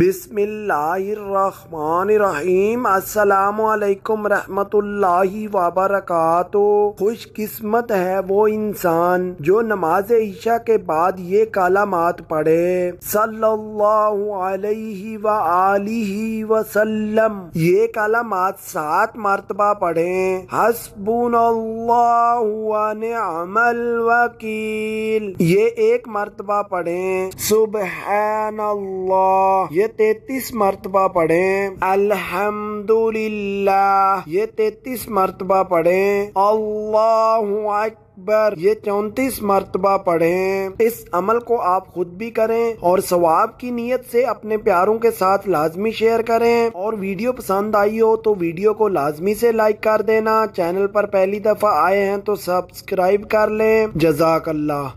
बिस्मिल्लाहिर्रहमानिर्रहीम अस्सलाम वालेकुम रहमतुल्लाहि खुश किस्मत है वो इंसान जो नमाज ईशा के बाद ये कालामात पढ़े सल्लल्लाहु अलैहि व आलिहि वसल्लम ये कालामात सात मरतबा पढ़े हसबुनल्लाहु व निअमल वकील ये एक मरतबा पढ़े सुबहानल्लाह ये ये तैतीस मरतबा पढ़े अल्हम्दुलिल्लाह ये तैतीस मरतबा पढ़े अल्लाह अकबर ये चौतीस मरतबा पढ़े इस अमल को आप खुद भी करें और सवाब की नीयत से अपने प्यारों के साथ लाजमी शेयर करें और वीडियो पसंद आई हो तो वीडियो को लाजमी से लाइक कर देना चैनल पर पहली दफा आए हैं तो सब्सक्राइब कर लें जजाक अल्लाह